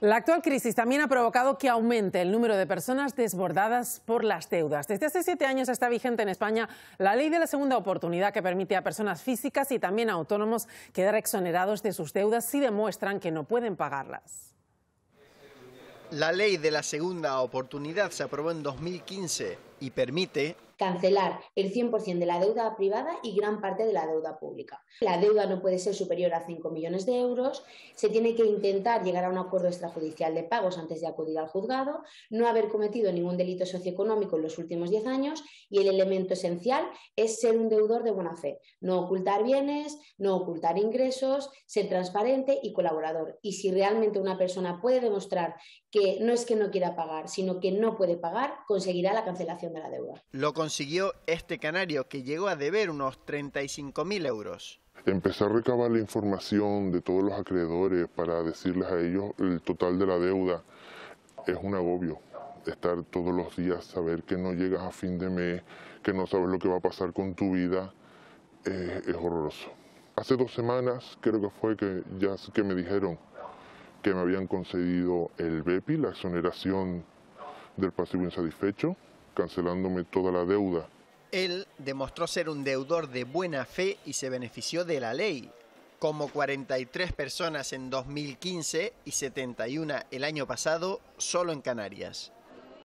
La actual crisis también ha provocado que aumente el número de personas desbordadas por las deudas. Desde hace siete años está vigente en España la ley de la segunda oportunidad que permite a personas físicas y también a autónomos quedar exonerados de sus deudas si demuestran que no pueden pagarlas. La ley de la segunda oportunidad se aprobó en 2015 y permite cancelar el 100% de la deuda privada y gran parte de la deuda pública. La deuda no puede ser superior a 5 millones de euros, se tiene que intentar llegar a un acuerdo extrajudicial de pagos antes de acudir al juzgado, no haber cometido ningún delito socioeconómico en los últimos 10 años y el elemento esencial es ser un deudor de buena fe, no ocultar bienes, no ocultar ingresos, ser transparente y colaborador. Y si realmente una persona puede demostrar que no es que no quiera pagar, sino que no puede pagar, conseguirá la cancelación de la deuda consiguió este canario que llegó a deber unos 35.000 euros. Empecé a recabar la información de todos los acreedores para decirles a ellos el total de la deuda. Es un agobio estar todos los días, saber que no llegas a fin de mes, que no sabes lo que va a pasar con tu vida, eh, es horroroso. Hace dos semanas creo que fue que ya que me dijeron que me habían concedido el BEPI, la exoneración del pasivo insatisfecho, cancelándome toda la deuda. Él demostró ser un deudor de buena fe y se benefició de la ley, como 43 personas en 2015 y 71 el año pasado solo en Canarias.